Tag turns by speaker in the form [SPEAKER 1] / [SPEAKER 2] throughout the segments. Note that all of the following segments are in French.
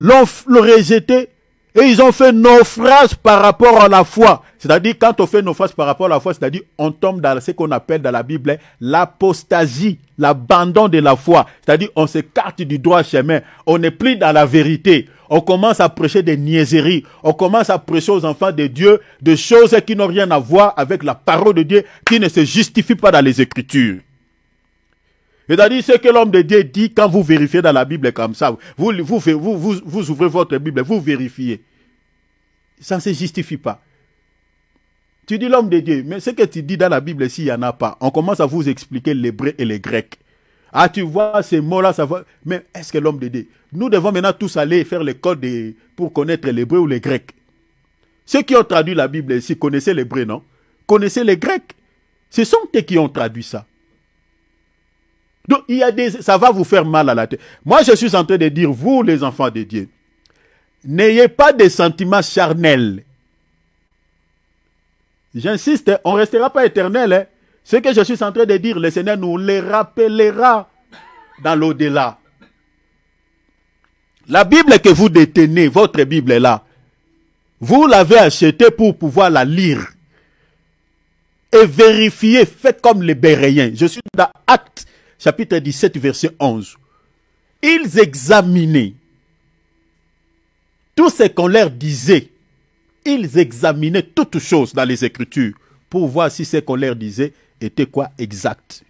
[SPEAKER 1] l'ont rejeté et ils ont fait naufrage par rapport à la foi. C'est-à-dire, quand on fait naufrage par rapport à la foi, c'est-à-dire, on tombe dans ce qu'on appelle dans la Bible l'apostasie, l'abandon de la foi. C'est-à-dire, on s'écarte du droit chemin. On n'est plus dans la vérité. On commence à prêcher des niaiseries. On commence à prêcher aux enfants de Dieu des choses qui n'ont rien à voir avec la parole de Dieu, qui ne se justifie pas dans les Écritures. C'est-à-dire ce que l'homme de Dieu dit quand vous vérifiez dans la Bible comme ça, vous, vous, vous, vous ouvrez votre Bible, vous vérifiez. Ça ne se justifie pas. Tu dis l'homme de Dieu, mais ce que tu dis dans la Bible, s'il n'y en a pas, on commence à vous expliquer l'hébreu et les grecs. Ah, tu vois ces mots-là, ça va. Mais est-ce que l'homme de Dieu Nous devons maintenant tous aller faire l'école pour connaître l'hébreu ou les grecs. Ceux qui ont traduit la Bible ici connaissaient l'hébreu, non Connaissaient les grecs. Ce sont eux qui ont traduit ça. Donc, il y a des, ça va vous faire mal à la tête. Moi, je suis en train de dire, vous, les enfants de Dieu, n'ayez pas des sentiments charnels. J'insiste, hein, on ne restera pas éternel. Hein. Ce que je suis en train de dire, le Seigneur nous les rappellera dans l'au-delà. La Bible que vous détenez, votre Bible est là. Vous l'avez achetée pour pouvoir la lire. Et vérifier, faites comme les Béréens. Je suis dans Acte chapitre 17, verset 11. Ils examinaient tout ce qu'on leur disait. Ils examinaient toutes choses dans les Écritures pour voir si ce qu'on leur disait était quoi exact.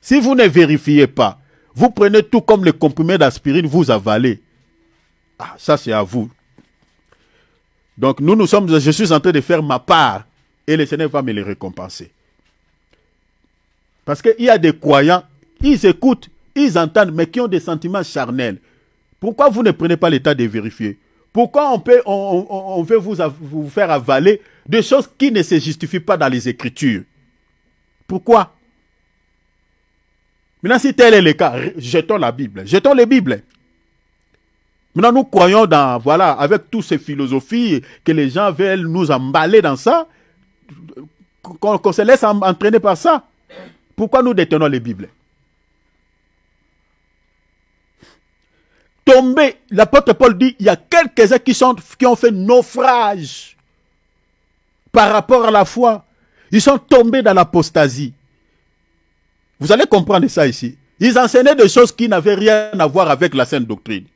[SPEAKER 1] Si vous ne vérifiez pas, vous prenez tout comme le comprimé d'aspirine, vous avalez. Ah, ça c'est à vous. Donc nous, nous sommes, je suis en train de faire ma part et le Seigneur va me les récompenser. Parce qu'il y a des croyants ils écoutent, ils entendent, mais qui ont des sentiments charnels. Pourquoi vous ne prenez pas le temps de vérifier Pourquoi on, peut, on, veut vous, vous faire avaler des choses qui ne se justifient pas dans les Écritures Pourquoi Maintenant, si tel est le cas, jetons la Bible. Jetons les Bibles. Maintenant, nous croyons dans, voilà, avec toutes ces philosophies que les gens veulent nous emballer dans ça, qu'on se laisse entraîner par ça. Pourquoi nous détenons les Bibles Tombé, L'apôtre Paul dit, il y a quelques-uns qui, sont, qui ont fait naufrage par rapport à la foi. Ils sont tombés dans l'apostasie. Vous allez comprendre ça ici. Ils enseignaient des choses qui n'avaient rien à voir avec la sainte doctrine.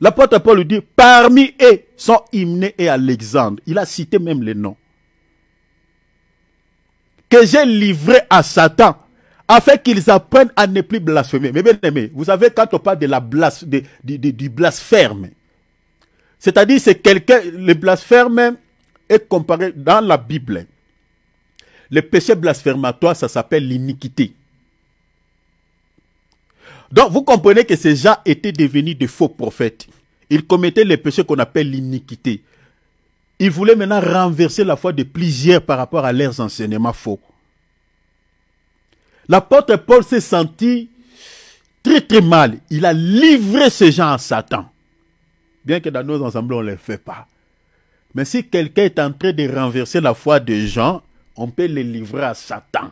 [SPEAKER 1] L'apôtre Paul dit, parmi eux sont Hymné et Alexandre. Il a cité même les noms. Que j'ai livré à Satan afin qu'ils apprennent à ne plus blasphémer. Mais bien aimé, vous savez, quand on parle de la du blasphème, c'est-à-dire c'est quelqu'un, le blasphème est comparé dans la Bible. Le péché blasphématoire, ça s'appelle l'iniquité. Donc vous comprenez que ces gens étaient devenus de faux prophètes. Ils commettaient les péchés qu'on appelle l'iniquité. Ils voulaient maintenant renverser la foi de plusieurs par rapport à leurs enseignements faux. L'apôtre Paul s'est senti très très mal. Il a livré ces gens à Satan. Bien que dans nos ensembles, on ne le fait pas. Mais si quelqu'un est en train de renverser la foi des gens, on peut les livrer à Satan.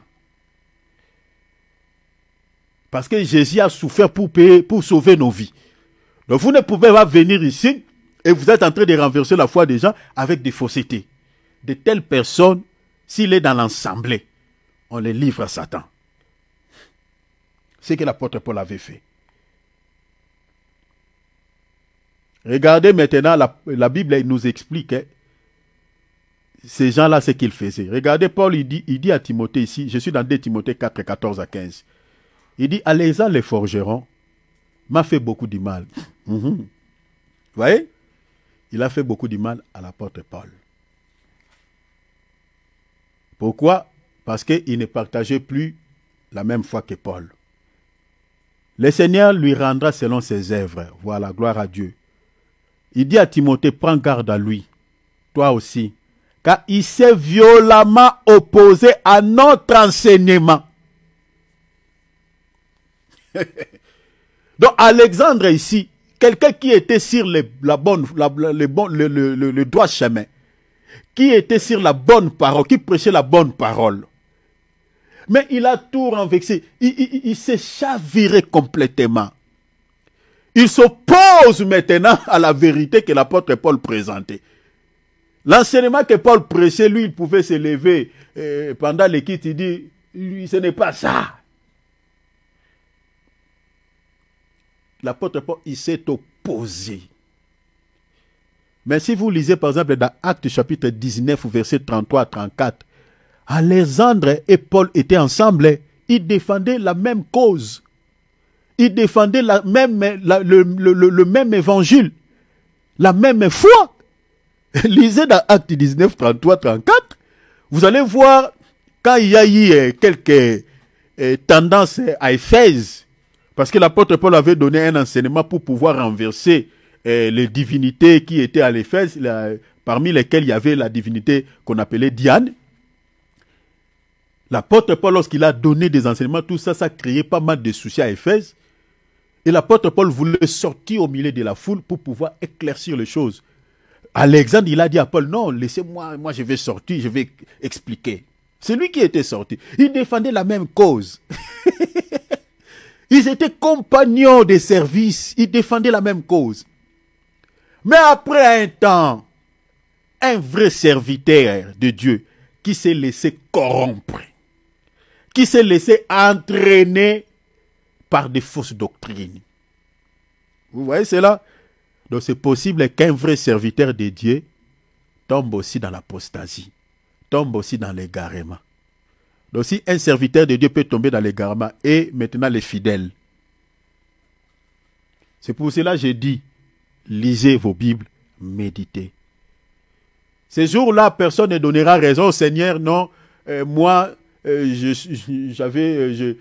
[SPEAKER 1] Parce que Jésus a souffert pour, payer, pour sauver nos vies. Donc vous ne pouvez pas venir ici et vous êtes en train de renverser la foi des gens avec des faussetés. De telles personnes, s'il est dans l'ensemble, on les livre à Satan ce que l'apôtre Paul avait fait. Regardez maintenant, la, Bible nous explique hein, ces gens-là, ce qu'ils faisaient. Regardez, Paul, il dit, il dit à Timothée ici, je suis dans 2 Timothée 4, 14 à 15. Il dit, « Allez-en les forgerons, m'a fait beaucoup de mal. Mhm. Vous voyez Il a fait beaucoup de mal à l'apôtre Paul. Pourquoi Parce qu'il ne partageait plus la même foi que Paul. Le Seigneur lui rendra selon ses œuvres. Voilà, gloire à Dieu. Il dit à Timothée, prends garde à lui, toi aussi, car il s'est violemment opposé à notre enseignement. Donc Alexandre ici, quelqu'un qui était sur le, bon, le, le, droit chemin, qui était sur la bonne parole, qui prêchait la bonne parole, mais il a tout renvexé. Il, s'est chaviré complètement. Il s'oppose maintenant à la vérité que l'apôtre Paul présentait. L'enseignement que Paul prêchait, lui, il pouvait se lever euh, pendant l'équipe, il dit, lui, ce n'est pas ça. L'apôtre Paul, il s'est opposé. Mais si vous lisez par exemple dans Actes chapitre 19, verset 33 à 34, Alexandre et Paul étaient ensemble. Ils défendaient la même cause. Ils défendaient la même, le, même évangile. La même foi. Lisez dans Acte 19, 33, 34. Vous allez voir, quand il y a eu euh, quelques euh, tendances à Éphèse, parce que l'apôtre Paul avait donné un enseignement pour pouvoir renverser euh, les divinités qui étaient à l'Éphèse, parmi lesquelles il y avait la divinité qu'on appelait Diane L'apôtre Paul, lorsqu'il a donné des enseignements, tout ça, ça créait pas mal de soucis à Éphèse. Et l'apôtre Paul voulait sortir au milieu de la foule pour pouvoir éclaircir les choses. Alexandre, il a dit à Paul, non, laissez-moi, moi je vais sortir, je vais expliquer. C'est lui qui était sorti. Il défendait la même cause. Ils étaient compagnons de service. Ils défendaient la même cause. Mais après un temps, un vrai serviteur de Dieu qui s'est laissé corrompre qui s'est laissé entraîner par des fausses doctrines. Vous voyez cela Donc c'est possible qu'un vrai serviteur de Dieu tombe aussi dans l'apostasie, tombe aussi dans l'égarement. Donc si un serviteur de Dieu peut tomber dans l'égarement et maintenant les fidèles. C'est pour cela que j'ai dit, lisez vos Bibles, méditez. Ces jours-là, personne ne donnera raison au Seigneur, non, euh, moi, euh, euh,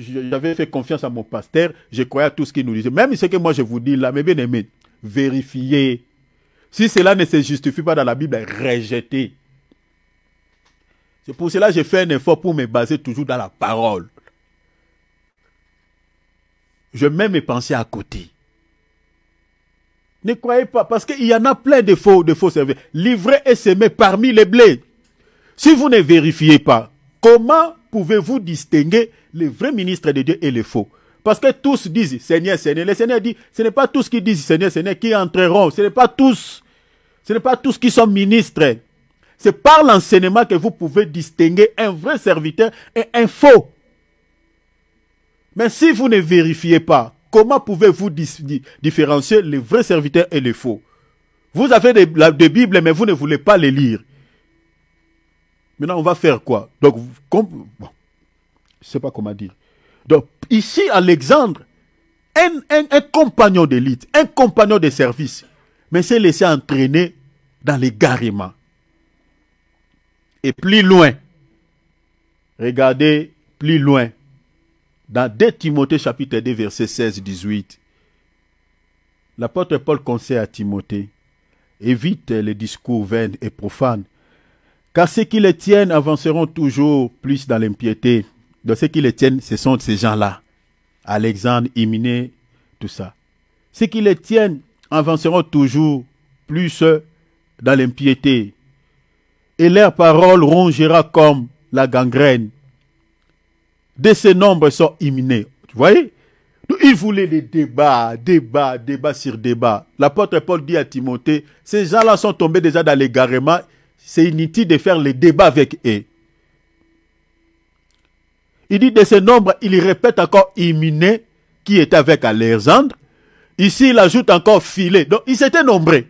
[SPEAKER 1] j'avais fait confiance à mon pasteur, je croyais à tout ce qu'il nous disait. Même ce que moi je vous dis là, mes bien-aimés, vérifiez. Si cela ne se justifie pas dans la Bible, rejetez. C'est pour cela que j'ai fait un effort pour me baser toujours dans la parole. Je mets mes pensées à côté. Ne croyez pas, parce qu'il y en a plein de faux, de faux services. Livrez et semés parmi les blés. Si vous ne vérifiez pas, Comment pouvez-vous distinguer les vrais ministres de Dieu et les faux Parce que tous disent Seigneur, Seigneur. Le Seigneur dit, ce n'est pas tous qui disent Seigneur, Seigneur qui entreront. Ce n'est pas tous. Ce n'est pas tous qui sont ministres. C'est par l'enseignement que vous pouvez distinguer un vrai serviteur et un faux. Mais si vous ne vérifiez pas, comment pouvez-vous différencier les vrais serviteurs et les faux Vous avez des, des Bibles, mais vous ne voulez pas les lire. Maintenant, on va faire quoi Donc, je ne sais pas comment dire. Donc, ici, Alexandre, un, compagnon d'élite, un compagnon de service, mais s'est laissé entraîner dans les l'égarement. Et plus loin, regardez plus loin, dans 2 Timothée chapitre 2 verset 16-18, l'apôtre Paul conseille à Timothée, évite les discours vains et profanes car ceux qui les tiennent avanceront toujours plus dans l'impiété. De ceux qui les tiennent, ce sont ces gens-là. Alexandre, Iminé, tout ça. Ceux qui les tiennent avanceront toujours plus dans l'impiété. Et leur parole rongera comme la gangrène. De ces nombres sont imminés. Vous voyez Ils voulaient des débats, débats, débats sur débats. L'apôtre Paul dit à Timothée, ces gens-là sont tombés déjà dans l'égarement c'est inutile de faire les débats avec eux. Il dit de ce nombre, il répète encore Iminé, qui était avec Alexandre. Ici, il ajoute encore Filet. Donc, ils étaient nombreux.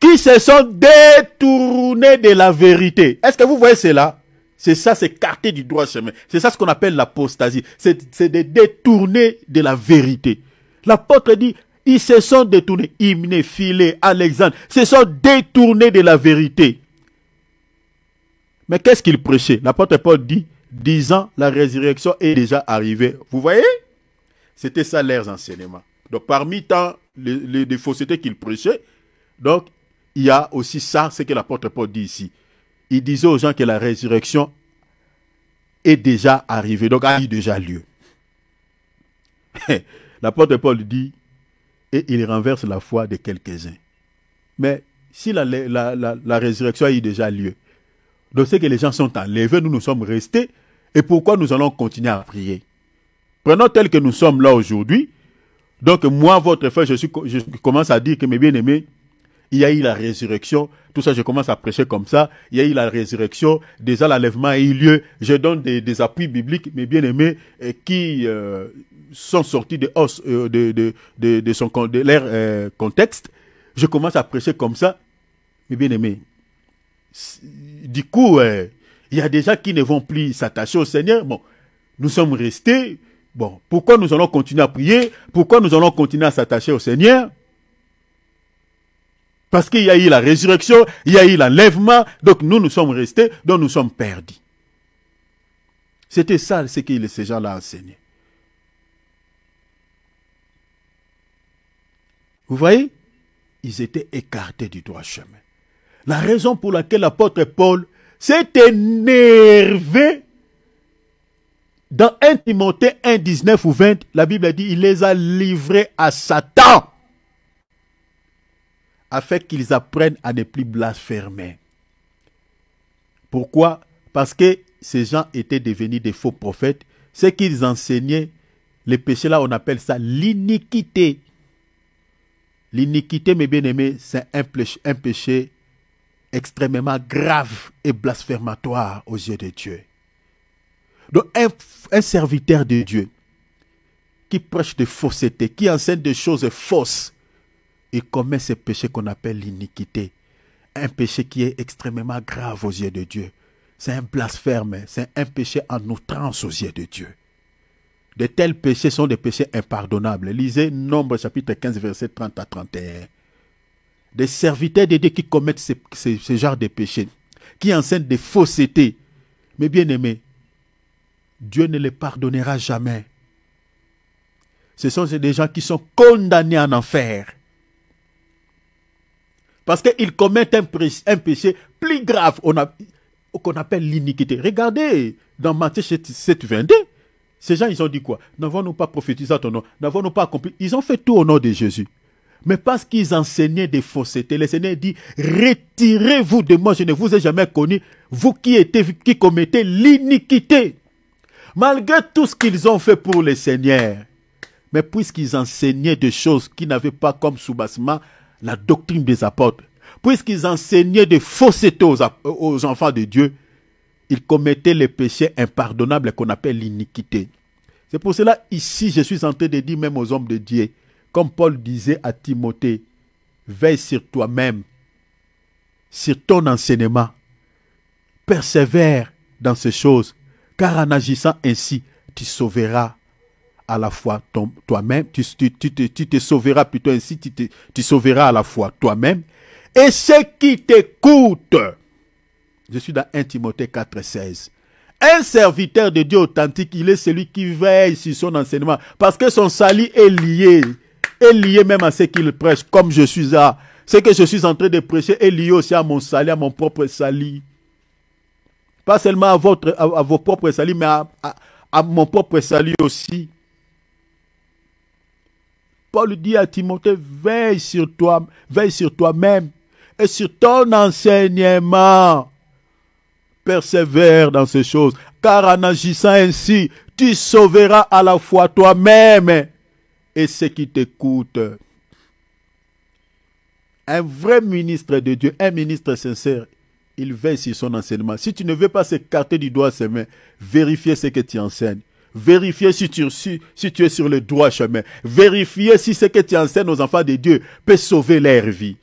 [SPEAKER 1] Qui se sont détournés de la vérité. Est-ce que vous voyez cela? C'est ça, c'est carter du droit chemin. C'est ça ce qu'on appelle l'apostasie. C'est de détourner de la vérité. L'apôtre dit, ils se sont détournés. Imné, Philé, Alexandre se sont détournés de la vérité. Mais qu'est-ce qu'ils prêchaient L'apôtre Paul dit, disant, la résurrection est déjà arrivée. Vous voyez C'était ça leurs enseignements. Donc parmi tant les, faussetés qu'ils prêchaient, donc il y a aussi ça, ce que l'apôtre Paul dit ici. Il disait aux gens que la résurrection est déjà arrivée, donc a eu déjà lieu. l'apôtre Paul dit, et il renverse la foi de quelques-uns. Mais si la, résurrection a eu déjà lieu, de ce que les gens sont enlevés, nous nous sommes restés, et pourquoi nous allons continuer à prier Prenons tel que nous sommes là aujourd'hui. Donc moi, votre frère, je commence à dire que mes bien-aimés, il y a eu la résurrection, tout ça, je commence à prêcher comme ça, il y a eu la résurrection, déjà l'enlèvement a eu lieu, je donne des, appuis bibliques, mes bien-aimés, euh, qui euh, sont sortis de, os, euh, de, son, leur contexte, je commence à prêcher comme ça, mes bien-aimés. Du coup, il y a des gens qui ne vont plus s'attacher au Seigneur, bon, nous sommes restés, bon, pourquoi nous allons continuer à prier, pourquoi nous allons continuer à s'attacher au Seigneur parce qu'il y a eu la résurrection, il y a eu l'enlèvement, donc nous, nous sommes restés, donc nous sommes perdus. C'était ça ce que ces gens-là enseignaient. Vous voyez Ils étaient écartés du droit chemin. La raison pour laquelle l'apôtre Paul s'est énervé dans 1 Timothée 1, 19 ou 20, la Bible a dit, il les a livrés à Satan afin qu'ils apprennent à ne plus blasphémer. Pourquoi Parce que ces gens étaient devenus des faux prophètes. Ce qu'ils enseignaient, les péchés là, on appelle ça l'iniquité. L'iniquité, mes bien-aimés, c'est un péché, extrêmement grave et blasphématoire aux yeux de Dieu. Donc un, un, serviteur de Dieu qui prêche de faussetés, qui enseigne des choses fausses, et commet ce péché qu'on appelle l'iniquité. Un péché qui est extrêmement grave aux yeux de Dieu. C'est un blasphème, c'est un péché en outrance aux yeux de Dieu. De tels péchés sont des péchés impardonnables. Lisez Nombre chapitre 15, verset 30 à 31. Des serviteurs de Dieu qui commettent ce, genre de péchés, qui enseignent des faussetés. Mais bien aimés, Dieu ne les pardonnera jamais. Ce sont des gens qui sont condamnés en enfer. Parce qu'ils commettent un, péché plus grave qu'on appelle l'iniquité. Regardez dans Matthieu 7, 22. Ces gens, ils ont dit quoi N'avons-nous pas prophétisé à ton nom N'avons-nous pas accompli Ils ont fait tout au nom de Jésus. Mais parce qu'ils enseignaient des faussetés, le Seigneur dit Retirez-vous de moi, je ne vous ai jamais connu, vous qui, qui commettez l'iniquité. Malgré tout ce qu'ils ont fait pour le Seigneur, mais puisqu'ils enseignaient des choses qui n'avaient pas comme soubassement la doctrine des apôtres, puisqu'ils enseignaient de faussetés aux enfants de Dieu, ils commettaient les péchés impardonnables qu'on appelle l'iniquité. C'est pour cela, ici, je suis en train de dire même aux hommes de Dieu, comme Paul disait à Timothée, veille sur toi-même, sur ton enseignement, persévère dans ces choses, car en agissant ainsi, tu sauveras à la fois toi-même, tu, tu, te sauveras plutôt ainsi, tu, te, sauveras à la fois toi-même et ce qui t'écoute Je suis dans 1 Timothée 4, Un serviteur de Dieu authentique, il est celui qui veille sur son enseignement parce que son salut est lié, est lié même à ce qu'il prêche, comme je suis à. Ce que je suis en train de prêcher est lié aussi à mon salut, à mon propre salut. Pas seulement à, votre, à, vos propres saluts, mais à mon propre salut aussi. Paul dit à Timothée, veille sur toi, veille sur toi-même et sur ton enseignement. Persévère dans ces choses, car en agissant ainsi, tu sauveras à la fois toi-même et ceux qui t'écoutent. Un vrai ministre de Dieu, un ministre sincère, il veille sur son enseignement. Si tu ne veux pas s'écarter du doigt ses mains, vérifier ce que tu enseignes. Vérifiez si tu, tu es sur le droit chemin. Vérifiez si ce que tu enseignes aux enfants de Dieu peut sauver leur vie.